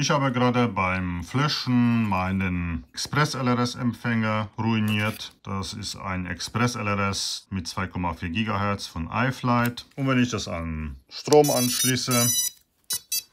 Ich habe gerade beim Flashen meinen Express LRS Empfänger ruiniert. Das ist ein Express LRS mit 2,4 GHz von iFlight. Und wenn ich das an Strom anschließe,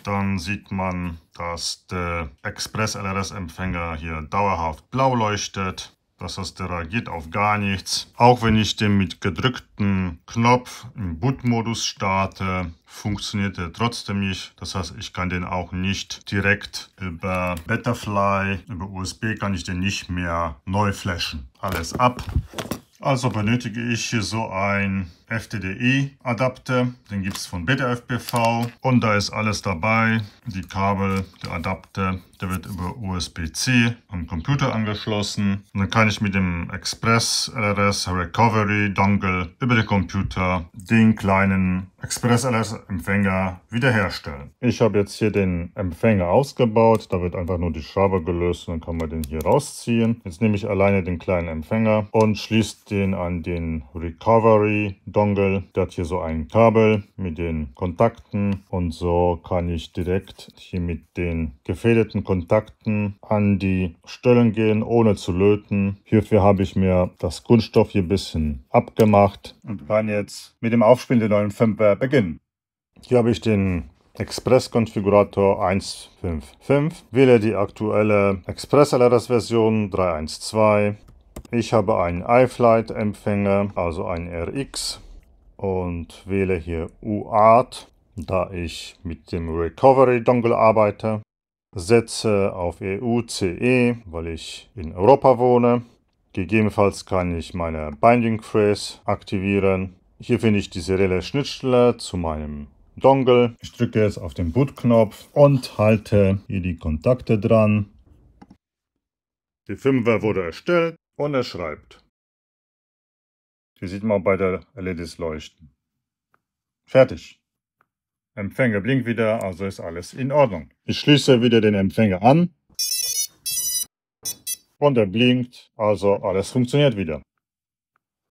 dann sieht man, dass der Express LRS Empfänger hier dauerhaft blau leuchtet. Das heißt, der reagiert auf gar nichts. Auch wenn ich den mit gedrücktem Knopf im Boot-Modus starte, funktioniert er trotzdem nicht. Das heißt, ich kann den auch nicht direkt über Betafly, über USB kann ich den nicht mehr neu flashen. Alles ab. Also benötige ich hier so ein FTDI-Adapter. Den gibt es von BetaFPV und da ist alles dabei. Die Kabel, der Adapter, der wird über USB-C am Computer angeschlossen. Und dann kann ich mit dem Express LRS Recovery Dongle über den Computer den kleinen Express LRS Empfänger wiederherstellen. Ich habe jetzt hier den Empfänger ausgebaut. Da wird einfach nur die Schraube gelöst und dann kann man den hier rausziehen. Jetzt nehme ich alleine den kleinen Empfänger und schließe den an den Recovery Dongle Dongle. Der hat hier so ein Kabel mit den Kontakten und so kann ich direkt hier mit den gefädelten Kontakten an die Stellen gehen, ohne zu löten. Hierfür habe ich mir das Kunststoff hier ein bisschen abgemacht und kann jetzt mit dem Aufspielen der neuen Firmware beginnen. Hier habe ich den Express-Konfigurator 1.5.5, wähle die aktuelle Express-LRS-Version 3.1.2. Ich habe einen iFlight-Empfänger, also einen RX und wähle hier UART, da ich mit dem Recovery Dongle arbeite. Setze auf EU-CE, e, weil ich in Europa wohne. Gegebenenfalls kann ich meine Binding Phrase aktivieren. Hier finde ich die serielle Schnittstelle zu meinem Dongle. Ich drücke jetzt auf den Boot-Knopf und halte hier die Kontakte dran. Die Firmware wurde erstellt und er schreibt die sieht man bei der LEDs leuchten. Fertig. Empfänger blinkt wieder, also ist alles in Ordnung. Ich schließe wieder den Empfänger an. Und er blinkt, also alles funktioniert wieder.